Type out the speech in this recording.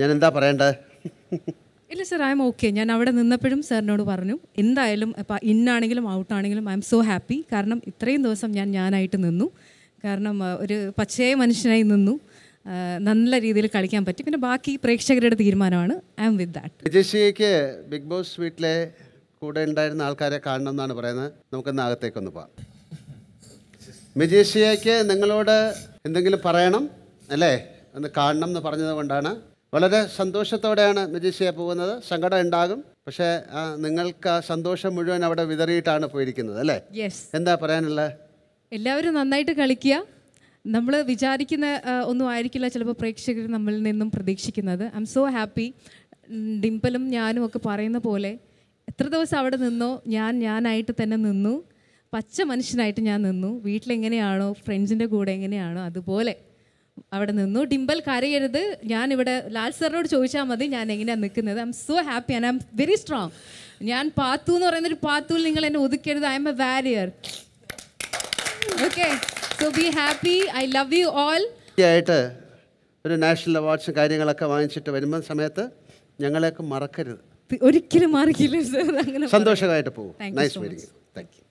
ഞാൻ എന്താ പറയേണ്ടത് ഇല്ല സർ ഐ എം ഓക്കെ ഞാൻ അവിടെ നിന്നപ്പോഴും സാറിനോട് പറഞ്ഞു എന്തായാലും ഇപ്പം ഇന്നാണെങ്കിലും ഔട്ടാണെങ്കിലും ഐ എം സോ ഹാപ്പി കാരണം ഇത്രയും ദിവസം ഞാൻ ഞാനായിട്ട് നിന്നു കാരണം ഒരു പച്ചയായ മനുഷ്യനായി നിന്നു നല്ല രീതിയിൽ കളിക്കാൻ പറ്റി പിന്നെ ബാക്കി പ്രേക്ഷകരുടെ തീരുമാനമാണ് ഐ എം വിത്ത് ദാറ്റ് വിജയശ്രീക്ക് ബിഗ് ബോസ് വീട്ടിലെ കൂടെ ഉണ്ടായിരുന്ന ആൾക്കാരെ കാണണം എന്നാണ് പറയുന്നത് നമുക്കൊന്ന് അകത്തേക്കൊന്ന് പോവാം വിജയശ്രീക്ക് നിങ്ങളോട് എന്തെങ്കിലും പറയണം അല്ലേ ഒന്ന് കാണണം എന്ന് പറഞ്ഞത് കൊണ്ടാണ് വളരെ സന്തോഷത്തോടെയാണ് മജീഷിയ പോകുന്നത് സങ്കടം ഉണ്ടാകും പക്ഷേ നിങ്ങൾക്ക് ആ സന്തോഷം മുഴുവൻ അവിടെ വിതറിയിട്ടാണ് പോയിരിക്കുന്നത് അല്ലേ എന്താ പറയാനുള്ളത് എല്ലാവരും നന്നായിട്ട് കളിക്കുക നമ്മൾ വിചാരിക്കുന്ന ഒന്നും ആയിരിക്കില്ല ചിലപ്പോൾ പ്രേക്ഷകർ നമ്മളിൽ നിന്നും പ്രതീക്ഷിക്കുന്നത് ഐ എം സോ ഹാപ്പി ഡിംപലും ഞാനും ഒക്കെ പറയുന്ന പോലെ എത്ര ദിവസം അവിടെ നിന്നോ ഞാൻ ഞാനായിട്ട് തന്നെ നിന്നു പച്ച മനുഷ്യനായിട്ട് ഞാൻ നിന്നു വീട്ടിലെങ്ങനെയാണോ ഫ്രണ്ട്സിൻ്റെ കൂടെ എങ്ങനെയാണോ അതുപോലെ അവിടെ നിന്നു ഡിംബൽ കരയരുത് ഞാൻ ഇവിടെ ലാൽ സാറിനോട് ചോദിച്ചാൽ മതി ഞാൻ എങ്ങനെയാണ് നിൽക്കുന്നത് I am so happy and I am very strong ഞാൻ പാത്തു എന്ന് പറയുന്ന ഒരു പാത്തുവിൽ നിങ്ങൾ എന്നെ ഒതുക്കരുത് I am a warrior okay so be happy I love you all ആയിട്ട് ഒരു നാഷണൽ അവാർഡ്സും കാര്യങ്ങളൊക്കെ വാങ്ങിച്ചിട്ട് വരുമ്പോൾ സമയത്ത് ഞങ്ങളെയൊക്കെ മറക്കരുത് ഒരിക്കലും മറക്കില്ല സർ അങ്ങനെ സന്തോഷമായിട്ട് പോകും നൈസ് മീറ്റിംഗ് താങ്ക് യു